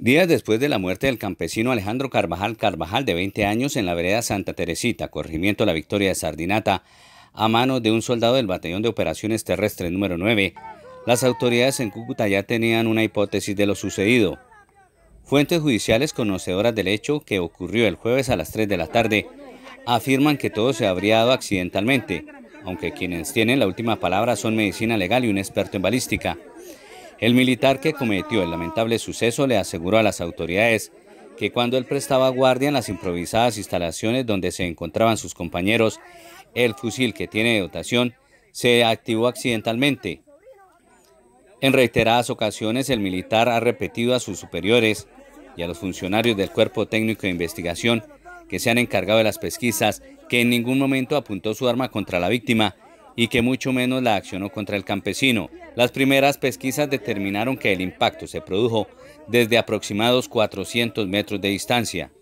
Días después de la muerte del campesino Alejandro Carvajal Carvajal, de 20 años, en la vereda Santa Teresita, corregimiento La Victoria de Sardinata, a manos de un soldado del Batallón de Operaciones Terrestres número 9, las autoridades en Cúcuta ya tenían una hipótesis de lo sucedido. Fuentes judiciales conocedoras del hecho, que ocurrió el jueves a las 3 de la tarde, afirman que todo se habría dado accidentalmente, aunque quienes tienen la última palabra son medicina legal y un experto en balística. El militar que cometió el lamentable suceso le aseguró a las autoridades que cuando él prestaba guardia en las improvisadas instalaciones donde se encontraban sus compañeros, el fusil que tiene de dotación se activó accidentalmente. En reiteradas ocasiones el militar ha repetido a sus superiores y a los funcionarios del Cuerpo Técnico de Investigación que se han encargado de las pesquisas que en ningún momento apuntó su arma contra la víctima y que mucho menos la accionó contra el campesino. Las primeras pesquisas determinaron que el impacto se produjo desde aproximados 400 metros de distancia.